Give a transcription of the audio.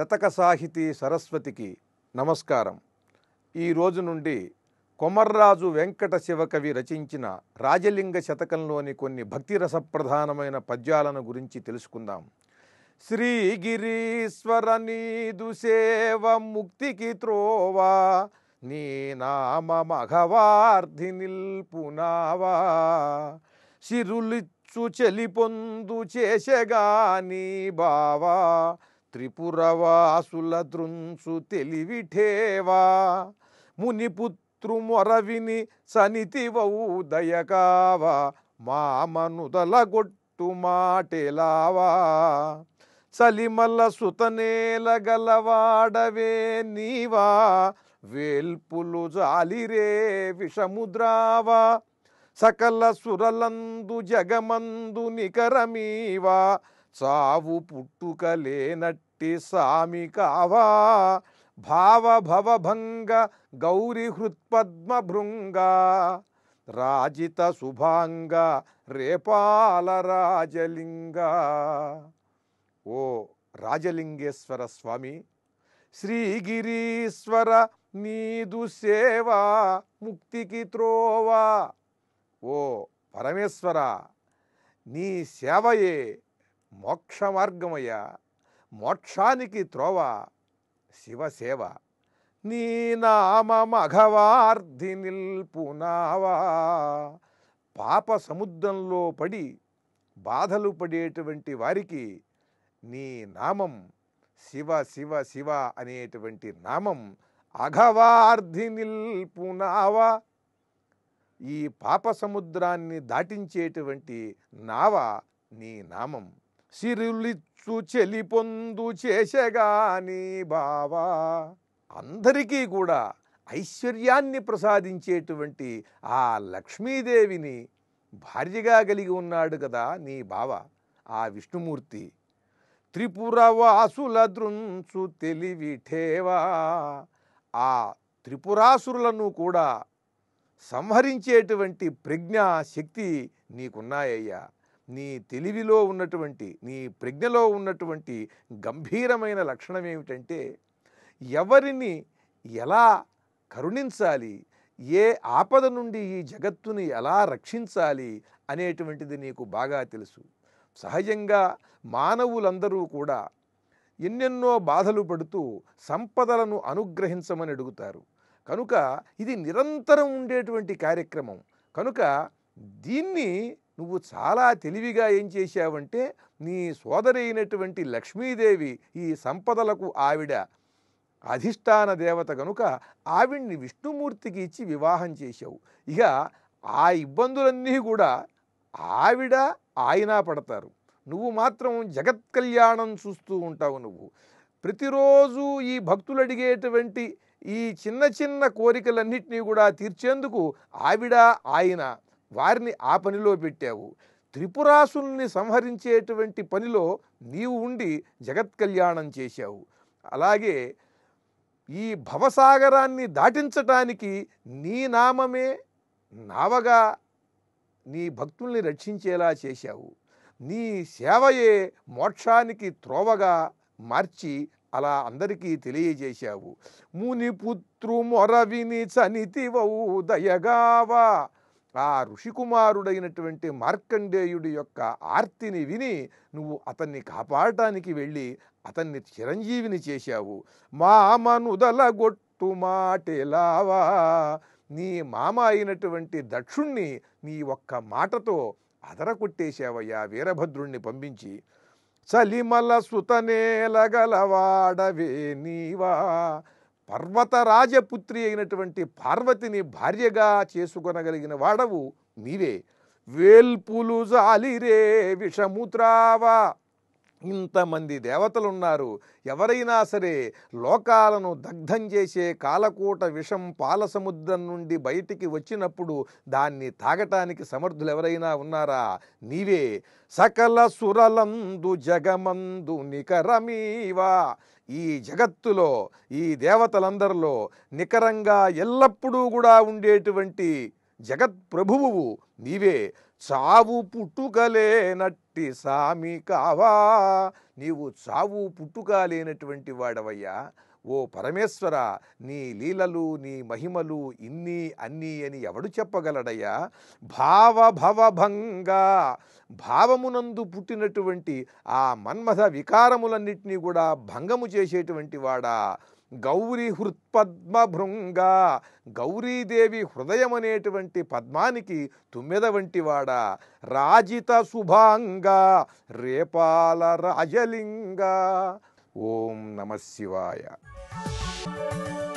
శతక సాహితీ సరస్వతికి నమస్కారం ఈ రోజు నుండి కొమర్రాజు వెంకట శివకవి రచించిన రాజలింగ శతకంలోని కొన్ని రసప్రధానమైన పద్యాలను గురించి తెలుసుకుందాం శ్రీగిరీశ్వర నీదు సేవ ముక్తికి త్రోవా నీ నామ మఘవార్ధి నిల్పునావా శిరులిచ్చు చెలిపొందు చేసగా నీ బావా త్రిపురవాసుల దృంసు తెలివిఠేవా మునిపుత్రుమొరవిని సనితివౌదయగావా మామనుదలగొట్టు మాటెలావా సలిమల్ల సుతనేల గలవాడవే నీవా వేల్పులు జాలిరే విషముద్రావా సకల సురలందు జగమందు నికరమీవా చావు పుట్టుక లేనట్టి సామి కావా భావభవభంగ గౌరి హృత్పద్మ భృంగ రాజిత శుభాంగ రేపాల రాజలింగ ఓ రాజలింగేశ్వర స్వామి శ్రీగిరీశ్వర నీదు సేవా ముక్తికి త్రోవా ఓ పరమేశ్వర నీ సేవయే మోక్ష మార్గమయ్య మోక్షానికి త్రోవ శివసేవ నీ మఘవార్ధి నిల్పునావా పాప సముద్రంలో పడి బాధలు పడేటువంటి వారికి నీ నామం శివ శివ శివ అనేటువంటి నామం అఘవార్ధి నిల్పునావా ఈ పాప సముద్రాన్ని దాటించేటువంటి నావ నీ నామం సిరులిచ్చు చెలి చేసగా నీ బావా అందరికీ కూడా ఐశ్వర్యాన్ని ప్రసాదించేటువంటి ఆ లక్ష్మీదేవిని భార్యగా కలిగి ఉన్నాడు కదా నీ బావ ఆ విష్ణుమూర్తి త్రిపుర వాసుల దృంచు తెలివిఠేవా ఆ త్రిపురాసురులను కూడా సంహరించేటువంటి ప్రజ్ఞా శక్తి నీకున్నాయ్యా నీ తెలివిలో ఉన్నటువంటి నీ ప్రజ్ఞలో ఉన్నటువంటి గంభీరమైన లక్షణం ఏమిటంటే ఎవరిని ఎలా కరుణించాలి ఏ ఆపద నుండి ఈ జగత్తుని ఎలా రక్షించాలి అనేటువంటిది నీకు బాగా తెలుసు సహజంగా మానవులందరూ కూడా ఎన్నెన్నో బాధలు పడుతూ సంపదలను అనుగ్రహించమని అడుగుతారు కనుక ఇది నిరంతరం ఉండేటువంటి కార్యక్రమం కనుక దీన్ని నువ్వు చాలా తెలివిగా ఏం చేశావంటే నీ సోదరి అయినటువంటి లక్ష్మీదేవి ఈ సంపదలకు ఆవిడ అధిష్టాన దేవత కనుక ఆవిడ్ని విష్ణుమూర్తికి ఇచ్చి వివాహం చేశావు ఇక ఆ ఇబ్బందులన్నీ కూడా ఆవిడ ఆయన పడతారు నువ్వు మాత్రం జగత్ కళ్యాణం చూస్తూ ఉంటావు నువ్వు ప్రతిరోజు ఈ భక్తులు అడిగేటువంటి ఈ చిన్న చిన్న కోరికలన్నింటినీ కూడా తీర్చేందుకు ఆవిడ ఆయన వారిని ఆ పనిలో పెట్టావు త్రిపురాసుల్ని సంహరించేటువంటి పనిలో నీవు ఉండి జగత్ కళ్యాణం చేశావు అలాగే ఈ భవసాగరాన్ని దాటించటానికి నీ నామమే నావగా నీ భక్తుల్ని రక్షించేలా చేశావు నీ సేవయే మోక్షానికి త్రోవగా మార్చి అలా అందరికీ తెలియజేశావు ముని పుత్రు మొరవిని చనితివౌ దయగావా ఆ ఋషికుమారుడైనటువంటి మార్కండేయుడి యొక్క ఆర్తిని విని నువ్వు అతన్ని కాపాడటానికి వెళ్ళి అతన్ని చిరంజీవిని చేశావు మామనుదలగొట్టు మాటెలావా నీ మామ అయినటువంటి దక్షుణ్ణి నీ ఒక్క మాటతో అదర కొట్టేశావయ్యా వీరభద్రుణ్ణి పంపించి చలిమల సుతనేలగలవాడవే నీవా పర్వతరాజపుత్రి అయినటువంటి పార్వతిని భార్యగా చేసుకొనగలిగిన వాడవు నీవే వేల్పులు జాలిరే విషముద్రావా ఇంతమంది దేవతలున్నారు ఎవరైనా సరే లోకాలను దగ్ధం చేసే కాలకూట విషం పాలసముద్రం నుండి బయటికి వచ్చినప్పుడు దాన్ని తాగటానికి సమర్థులు ఎవరైనా ఉన్నారా నీవే సకల సురలందు జగమందు నికరమీవా ఈ జగత్తులో ఈ దేవతలందరిలో నికరంగా ఎల్లప్పుడూ కూడా ఉండేటువంటి జగత్ ప్రభువు నీవే చావు పుట్టుకలేనట్టి సామి కావా నీవు చావు పుట్టుక లేనటువంటి వాడవయ్యా ఓ పరమేశ్వర నీ లీలలు నీ మహిమలు ఇన్ని అన్నీ అని ఎవడు చెప్పగలడయ్యా భావభవభంగా భావమునందు పుట్టినటువంటి ఆ మన్మథ వికారములన్నింటినీ కూడా భంగము చేసేటువంటి వాడా గౌరీ హృత్పద్మ భృంగ గౌరీదేవి హృదయం అనేటువంటి పద్మానికి తుమ్మెద వంటి వాడ రాజిత శుభాంగ రేపాల రాజలింగ Ом Намасивая. Сивая.